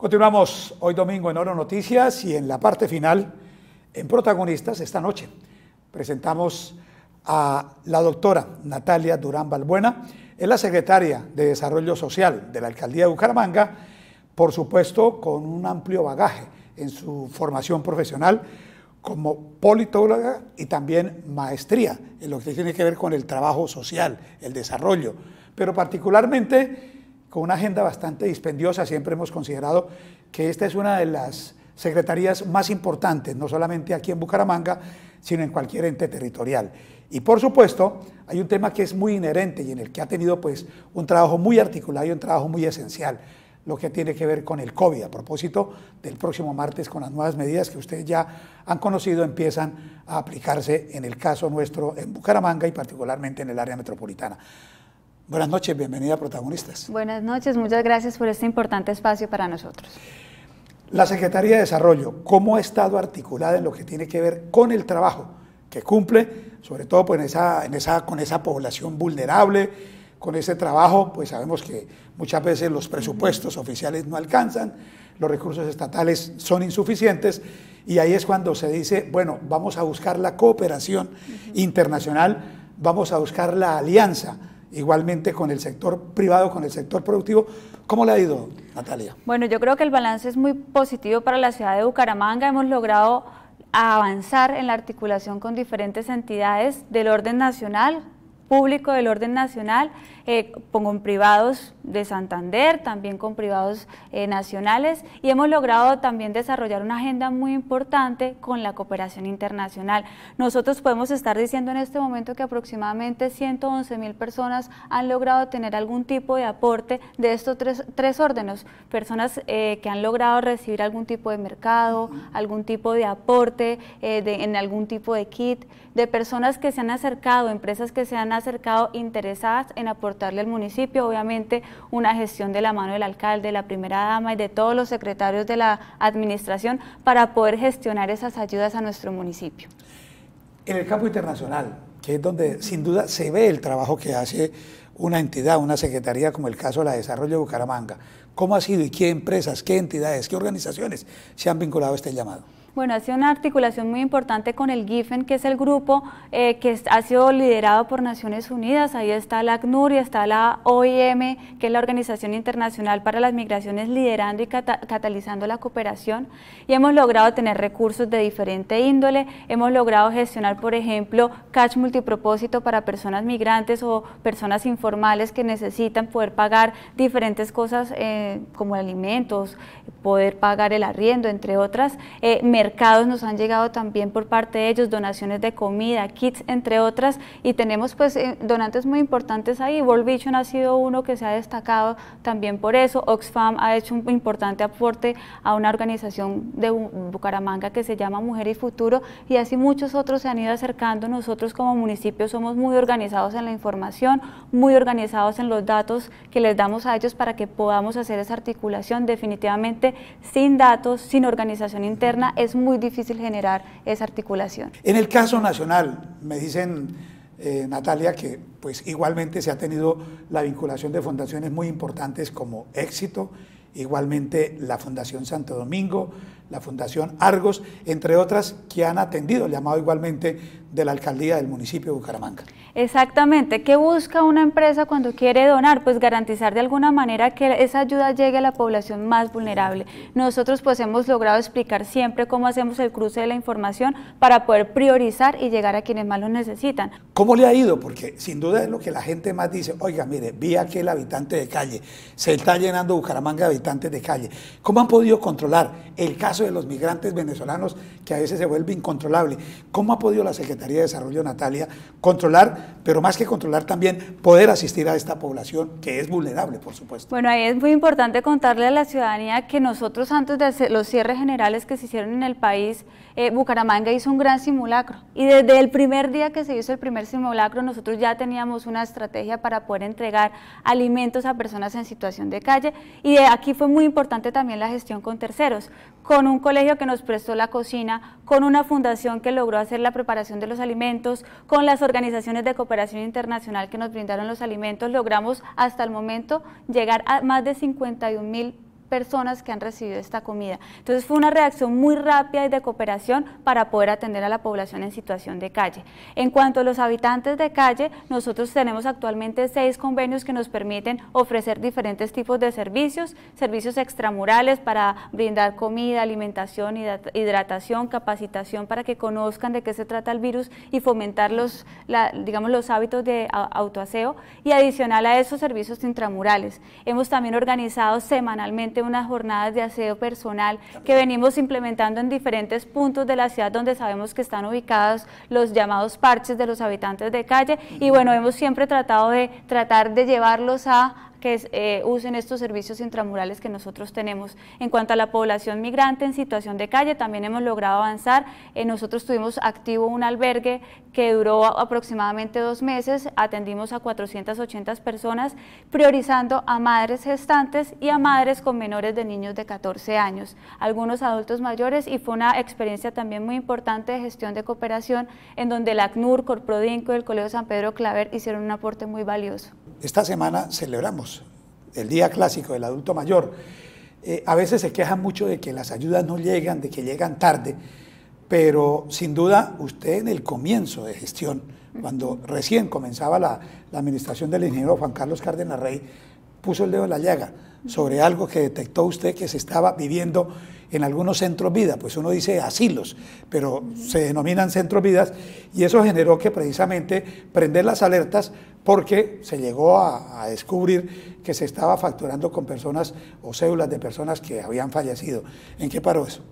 Continuamos hoy domingo en Oro Noticias y en la parte final, en protagonistas, esta noche presentamos a la doctora Natalia Durán Balbuena, es la secretaria de Desarrollo Social de la Alcaldía de Bucaramanga, por supuesto con un amplio bagaje en su formación profesional como politóloga y también maestría en lo que tiene que ver con el trabajo social, el desarrollo, pero particularmente con una agenda bastante dispendiosa. Siempre hemos considerado que esta es una de las secretarías más importantes, no solamente aquí en Bucaramanga, sino en cualquier ente territorial. Y por supuesto, hay un tema que es muy inherente y en el que ha tenido pues un trabajo muy articulado y un trabajo muy esencial, lo que tiene que ver con el COVID. A propósito del próximo martes, con las nuevas medidas que ustedes ya han conocido, empiezan a aplicarse en el caso nuestro en Bucaramanga y particularmente en el área metropolitana. Buenas noches, bienvenida Protagonistas. Buenas noches, muchas gracias por este importante espacio para nosotros. La Secretaría de Desarrollo, ¿cómo ha estado articulada en lo que tiene que ver con el trabajo que cumple, sobre todo pues, esa, en esa, con esa población vulnerable, con ese trabajo, pues sabemos que muchas veces los presupuestos oficiales no alcanzan, los recursos estatales son insuficientes y ahí es cuando se dice, bueno, vamos a buscar la cooperación internacional, vamos a buscar la alianza igualmente con el sector privado, con el sector productivo. ¿Cómo le ha ido, Natalia? Bueno, yo creo que el balance es muy positivo para la ciudad de Bucaramanga. Hemos logrado avanzar en la articulación con diferentes entidades del orden nacional, público del orden nacional, eh, en privados de Santander, también con privados eh, nacionales y hemos logrado también desarrollar una agenda muy importante con la cooperación internacional. Nosotros podemos estar diciendo en este momento que aproximadamente 111 mil personas han logrado tener algún tipo de aporte de estos tres, tres órdenes, personas eh, que han logrado recibir algún tipo de mercado, algún tipo de aporte eh, en algún tipo de kit, de personas que se han acercado, empresas que se han acercado interesadas en aportarle al municipio, obviamente una gestión de la mano del alcalde, de la primera dama y de todos los secretarios de la administración para poder gestionar esas ayudas a nuestro municipio. En el campo internacional, que es donde sin duda se ve el trabajo que hace una entidad, una secretaría, como el caso de la Desarrollo de Bucaramanga, ¿cómo ha sido y qué empresas, qué entidades, qué organizaciones se han vinculado a este llamado? Bueno, ha sido una articulación muy importante con el GIFEN, que es el grupo eh, que ha sido liderado por Naciones Unidas. Ahí está la ACNUR y está la OIM, que es la Organización Internacional para las Migraciones, liderando y catalizando la cooperación. Y hemos logrado tener recursos de diferente índole. Hemos logrado gestionar, por ejemplo, cash multipropósito para personas migrantes o personas informales que necesitan poder pagar diferentes cosas eh, como alimentos, poder pagar el arriendo, entre otras. Eh, mercados nos han llegado también por parte de ellos, donaciones de comida, kits, entre otras, y tenemos pues eh, donantes muy importantes ahí. World ha sido uno que se ha destacado también por eso. Oxfam ha hecho un importante aporte a una organización de Bucaramanga que se llama Mujer y Futuro, y así muchos otros se han ido acercando. Nosotros como municipio somos muy organizados en la información, muy organizados en los datos que les damos a ellos para que podamos hacer esa articulación. Definitivamente sin datos, sin organización interna, es es muy difícil generar esa articulación. En el caso nacional, me dicen eh, Natalia que pues igualmente se ha tenido la vinculación de fundaciones muy importantes como Éxito, igualmente la Fundación Santo Domingo, la Fundación Argos, entre otras que han atendido el llamado igualmente de la alcaldía del municipio de Bucaramanga. Exactamente, ¿qué busca una empresa cuando quiere donar? Pues garantizar de alguna manera que esa ayuda llegue a la población más vulnerable. Nosotros pues hemos logrado explicar siempre cómo hacemos el cruce de la información para poder priorizar y llegar a quienes más lo necesitan. ¿Cómo le ha ido? Porque sin duda es lo que la gente más dice, oiga, mire, vi aquí el habitante de calle, se está llenando Bucaramanga de habitantes de calle. ¿Cómo han podido controlar el caso de los migrantes venezolanos, que a veces se vuelve incontrolable. ¿Cómo ha podido la Secretaría de Desarrollo, Natalia, controlar, pero más que controlar también, poder asistir a esta población que es vulnerable, por supuesto? Bueno, ahí es muy importante contarle a la ciudadanía que nosotros antes de los cierres generales que se hicieron en el país, eh, Bucaramanga hizo un gran simulacro. Y desde el primer día que se hizo el primer simulacro, nosotros ya teníamos una estrategia para poder entregar alimentos a personas en situación de calle. Y aquí fue muy importante también la gestión con terceros con un colegio que nos prestó la cocina, con una fundación que logró hacer la preparación de los alimentos, con las organizaciones de cooperación internacional que nos brindaron los alimentos, logramos hasta el momento llegar a más de 51 mil personas que han recibido esta comida. Entonces fue una reacción muy rápida y de cooperación para poder atender a la población en situación de calle. En cuanto a los habitantes de calle, nosotros tenemos actualmente seis convenios que nos permiten ofrecer diferentes tipos de servicios, servicios extramurales para brindar comida, alimentación, hidratación, capacitación para que conozcan de qué se trata el virus y fomentar los, digamos, los hábitos de autoaseo y adicional a esos servicios intramurales. Hemos también organizado semanalmente unas jornadas de aseo personal que venimos implementando en diferentes puntos de la ciudad donde sabemos que están ubicados los llamados parches de los habitantes de calle y bueno, hemos siempre tratado de tratar de llevarlos a que eh, usen estos servicios intramurales que nosotros tenemos. En cuanto a la población migrante en situación de calle, también hemos logrado avanzar. Eh, nosotros tuvimos activo un albergue que duró aproximadamente dos meses, atendimos a 480 personas, priorizando a madres gestantes y a madres con menores de niños de 14 años, algunos adultos mayores y fue una experiencia también muy importante de gestión de cooperación en donde el ACNUR, Corprodinco, el Colegio San Pedro Claver hicieron un aporte muy valioso. Esta semana celebramos el Día Clásico del Adulto Mayor. Eh, a veces se quejan mucho de que las ayudas no llegan, de que llegan tarde, pero sin duda usted en el comienzo de gestión, cuando recién comenzaba la, administración del ingeniero Juan Carlos Cárdenas Rey, puso el dedo en la llaga sobre algo que detectó usted que se estaba viviendo en algunos centros vida, pues uno dice asilos, pero se denominan centros vidas, y eso generó que precisamente prender las alertas porque se llegó a, descubrir que se estaba facturando con personas o células de personas que habían fallecido. ¿En qué paró eso?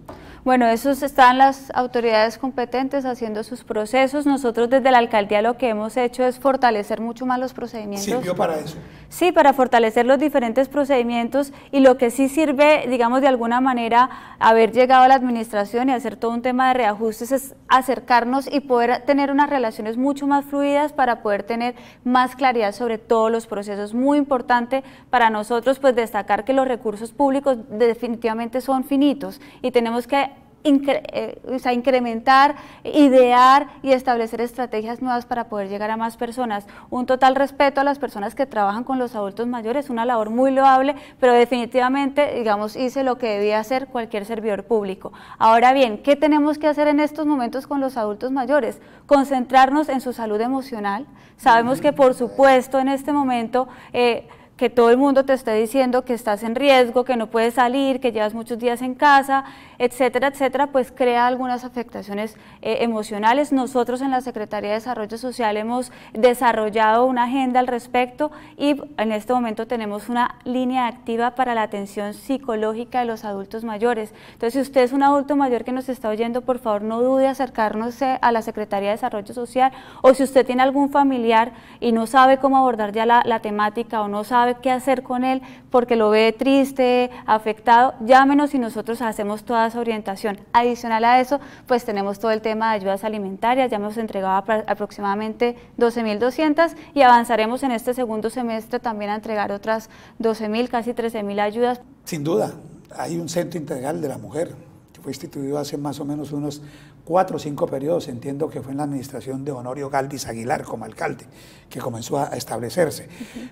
Bueno, esos están las autoridades competentes haciendo sus procesos. Nosotros desde la alcaldía lo que hemos hecho es fortalecer mucho más los procedimientos. ¿Sirvió para eso? Sí, para fortalecer los diferentes procedimientos y lo que sí sirve, digamos, de alguna manera, haber llegado a la administración y hacer todo un tema de reajustes es acercarnos y poder tener unas relaciones mucho más fluidas para poder tener más claridad sobre todos los procesos. Muy importante para nosotros, pues destacar que los recursos públicos definitivamente son finitos y tenemos que eh, incrementar, idear y establecer estrategias nuevas para poder llegar a más personas. Un total respeto a las personas que trabajan con los adultos mayores, una labor muy loable, pero definitivamente, digamos, hice lo que debía hacer cualquier servidor público. Ahora bien, ¿qué tenemos que hacer en estos momentos con los adultos mayores? Concentrarnos en su salud emocional. Sabemos que, por supuesto, en este momento... Eh, que todo el mundo te esté diciendo que estás en riesgo, que no puedes salir, que llevas muchos días en casa, etcétera, etcétera, pues crea algunas afectaciones eh, emocionales. Nosotros en la Secretaría de Desarrollo Social hemos desarrollado una agenda al respecto y en este momento tenemos una línea activa para la atención psicológica de los adultos mayores. Entonces, si usted es un adulto mayor que nos está oyendo, por favor no dude acercarnos a la Secretaría de Desarrollo Social o si usted tiene algún familiar y no sabe cómo abordar ya la temática o no sabe qué hacer con él porque lo ve triste, afectado, llámenos y nosotros hacemos toda esa orientación. Adicional a eso, pues tenemos todo el tema de ayudas alimentarias, ya hemos entregado aproximadamente 12.200 y avanzaremos en este segundo semestre también a entregar otras 12.000, casi 13.000 ayudas. Sin duda, hay un centro integral de la mujer fue instituido hace más o menos unos cuatro o cinco periodos, entiendo que fue en la administración de Honorio Galdis Aguilar como alcalde, que comenzó a establecerse.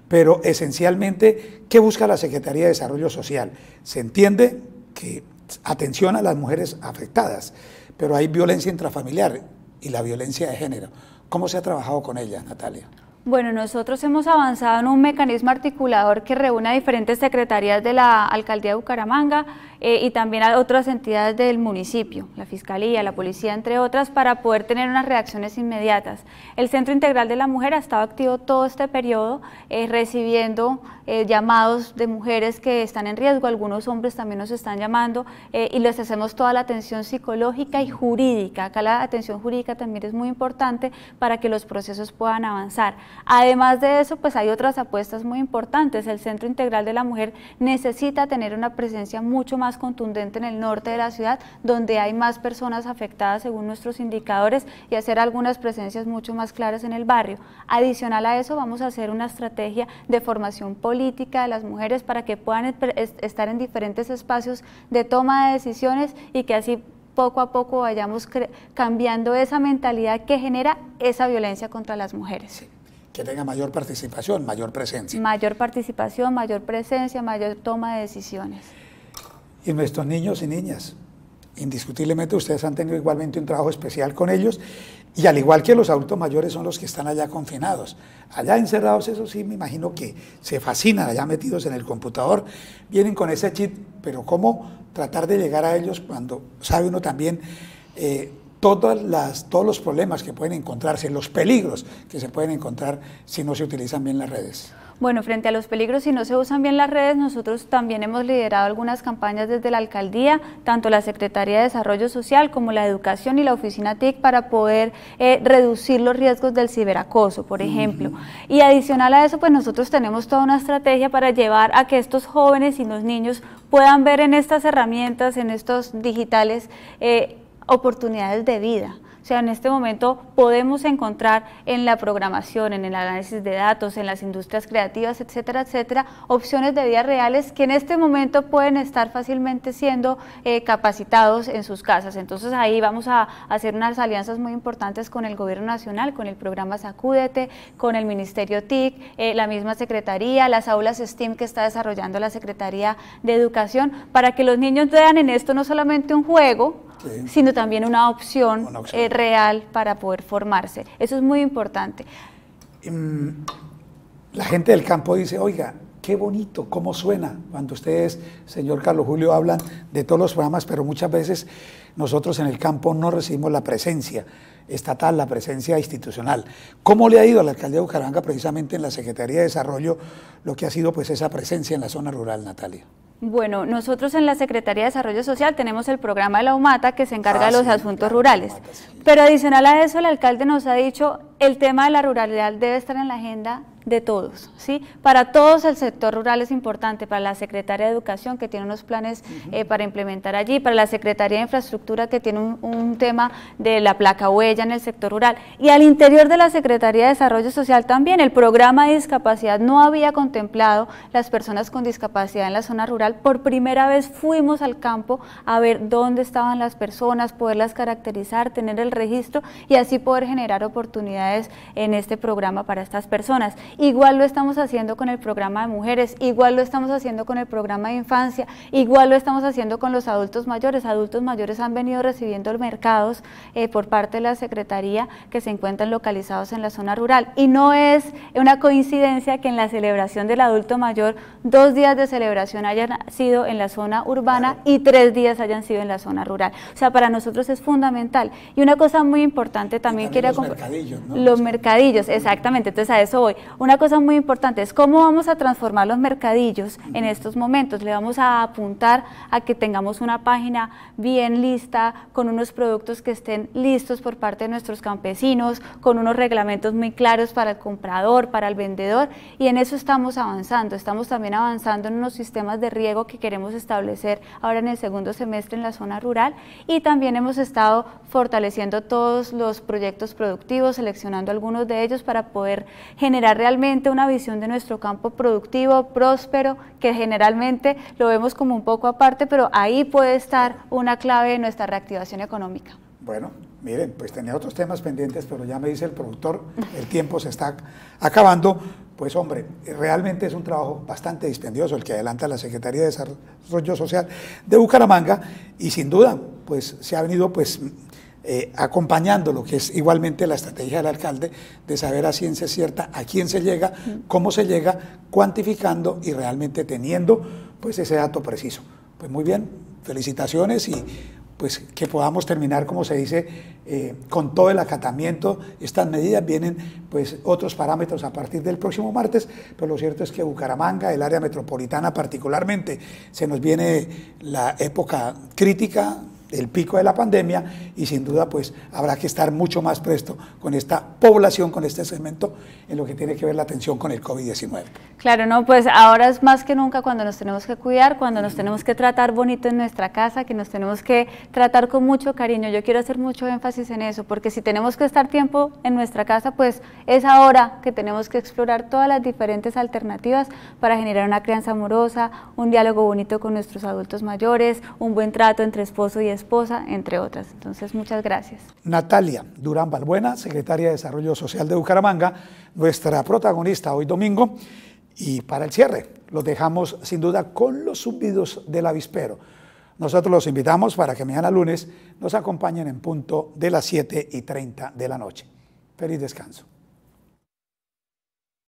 Pero esencialmente, ¿qué busca la Secretaría de Desarrollo Social? Se entiende que atención a las mujeres afectadas, pero hay violencia intrafamiliar y la violencia de género. ¿Cómo se ha trabajado con ella, Natalia? Bueno, nosotros hemos avanzado en un mecanismo articulador que reúne a diferentes secretarías de la Alcaldía de Bucaramanga eh, y también a otras entidades del municipio, la Fiscalía, la Policía, entre otras, para poder tener unas reacciones inmediatas. El Centro Integral de la Mujer ha estado activo todo este periodo, eh, recibiendo eh, llamados de mujeres que están en riesgo, algunos hombres también nos están llamando y les hacemos toda la atención psicológica y jurídica. Acá la atención jurídica también es muy importante para que los procesos puedan avanzar. Además de eso, pues hay otras apuestas muy importantes. El Centro Integral de la Mujer necesita tener una presencia mucho más contundente en el norte de la ciudad, donde hay más personas afectadas según nuestros indicadores y hacer algunas presencias mucho más claras en el barrio. Adicional a eso, vamos a hacer una estrategia de formación política de las mujeres para que puedan estar en diferentes espacios de toma de decisiones y que así poco a poco vayamos cambiando esa mentalidad que genera esa violencia contra las mujeres que tenga mayor participación, mayor presencia. Mayor participación, mayor presencia, mayor toma de decisiones. Y nuestros niños y niñas, indiscutiblemente ustedes han tenido igualmente un trabajo especial con ellos y al igual que los adultos mayores son los que están allá confinados. Allá encerrados, eso sí, me imagino que se fascinan, allá metidos en el computador, vienen con ese chip, pero ¿cómo tratar de llegar a ellos cuando sabe uno también eh, todas las, todos los problemas que pueden encontrarse, los peligros que se pueden encontrar si no se utilizan bien las redes. Bueno, frente a los peligros si no se usan bien las redes, nosotros también hemos liderado algunas campañas desde la alcaldía, tanto la Secretaría de Desarrollo Social como la Educación y la Oficina TIC para poder eh, reducir los riesgos del ciberacoso, por ejemplo. Y adicional a eso, pues nosotros tenemos toda una estrategia para llevar a que estos jóvenes y los niños puedan ver en estas herramientas, en estos digitales, eh, oportunidades de vida. O sea, en este momento podemos encontrar en la programación, en el análisis de datos, en las industrias creativas, etcétera, etcétera, opciones de vida reales que en este momento pueden estar fácilmente siendo eh, capacitados en sus casas. Entonces ahí vamos a hacer unas alianzas muy importantes con el Gobierno Nacional, con el programa Sacúdete, con el Ministerio TIC, eh, la misma Secretaría, las aulas STEAM que está desarrollando la Secretaría de Educación, para que los niños vean en esto no solamente un juego, sino también una opción, eh, real para poder formarse. Eso es muy importante. Em, la gente del campo dice, oiga, qué bonito, cómo suena cuando ustedes, señor Carlos Julio, hablan de todos los programas, pero muchas veces nosotros en el campo no recibimos la presencia estatal, la presencia institucional. ¿Cómo le ha ido a la alcaldía de Bucaramanga precisamente en la Secretaría de Desarrollo lo que ha sido pues esa presencia en la zona rural, Natalia? Bueno, nosotros en la Secretaría de Desarrollo Social tenemos el programa de la UMATA que se encarga de ah, los asuntos rurales. Pero adicional a eso, el alcalde nos ha dicho, el tema de la ruralidad debe estar en la agenda de todos, ¿sí? Para todos el sector rural es importante, para la Secretaría de Educación que tiene unos planes eh, para implementar allí, para la Secretaría de Infraestructura que tiene un, un, tema de la placa huella en el sector rural y al interior de la Secretaría de Desarrollo Social también el programa de discapacidad no había contemplado las personas con discapacidad en la zona rural, por primera vez fuimos al campo a ver dónde estaban las personas, poderlas caracterizar, tener el registro y así poder generar oportunidades en este programa para estas personas igual lo estamos haciendo con el programa de mujeres, igual lo estamos haciendo con el programa de infancia, igual lo estamos haciendo con los adultos mayores. Adultos mayores han venido recibiendo mercados eh, por parte de la Secretaría que se encuentran localizados en la zona rural. Y no es una coincidencia que en la celebración del adulto mayor, dos días de celebración hayan sido en la zona urbana y tres días hayan sido en la zona rural. O sea, para nosotros es fundamental. Y una cosa muy importante también, quería Los mercadillos, ¿no? Los mercadillos, exactamente. Entonces a eso voy. Una cosa muy importante es cómo vamos a transformar los mercadillos en estos momentos. Le vamos a apuntar a que tengamos una página bien lista, con unos productos que estén listos por parte de nuestros campesinos, con unos reglamentos muy claros para el comprador, para el vendedor, y en eso estamos avanzando. Estamos también avanzando en unos sistemas de riego que queremos establecer ahora en el segundo semestre en la zona rural y también hemos estado fortaleciendo todos los proyectos productivos, seleccionando algunos de ellos para poder generar realmente una visión de nuestro campo productivo, próspero, que generalmente lo vemos como un poco aparte, pero ahí puede estar una clave de nuestra reactivación económica. Bueno, miren, pues tenía otros temas pendientes, pero ya me dice el productor, el tiempo se está acabando. Pues hombre, realmente es un trabajo bastante dispendioso el que adelanta la Secretaría de Desarrollo Social de Bucaramanga y sin duda, pues se ha venido pues eh, acompañando lo que es igualmente la estrategia del alcalde de saber a ciencia cierta a quién se llega, cómo se llega, cuantificando y realmente teniendo pues ese dato preciso. Pues muy bien, felicitaciones y pues que podamos terminar, como se dice, eh, con todo el acatamiento. Estas medidas vienen pues otros parámetros a partir del próximo martes, pero lo cierto es que Bucaramanga, el área metropolitana particularmente, se nos viene la época crítica el pico de la pandemia y sin duda pues habrá que estar mucho más presto con esta población, con este segmento en lo que tiene que ver la atención con el COVID-19. Claro, no, pues ahora es más que nunca cuando nos tenemos que cuidar, cuando nos tenemos que tratar bonito en nuestra casa, que nos tenemos que tratar con mucho cariño. Yo quiero hacer mucho énfasis en eso, porque si tenemos que estar tiempo en nuestra casa, pues es ahora que tenemos que explorar todas las diferentes alternativas para generar una crianza amorosa, un diálogo bonito con nuestros adultos mayores, un buen trato entre esposo y esposa, entre otras. Entonces, muchas gracias. Natalia Durán Balbuena, secretaria de Desarrollo Social de Bucaramanga, nuestra protagonista hoy domingo. Y para el cierre, los dejamos sin duda con los subidos del avispero. Nosotros los invitamos para que mañana lunes nos acompañen en punto de las 7 y 30 de la noche. Feliz descanso.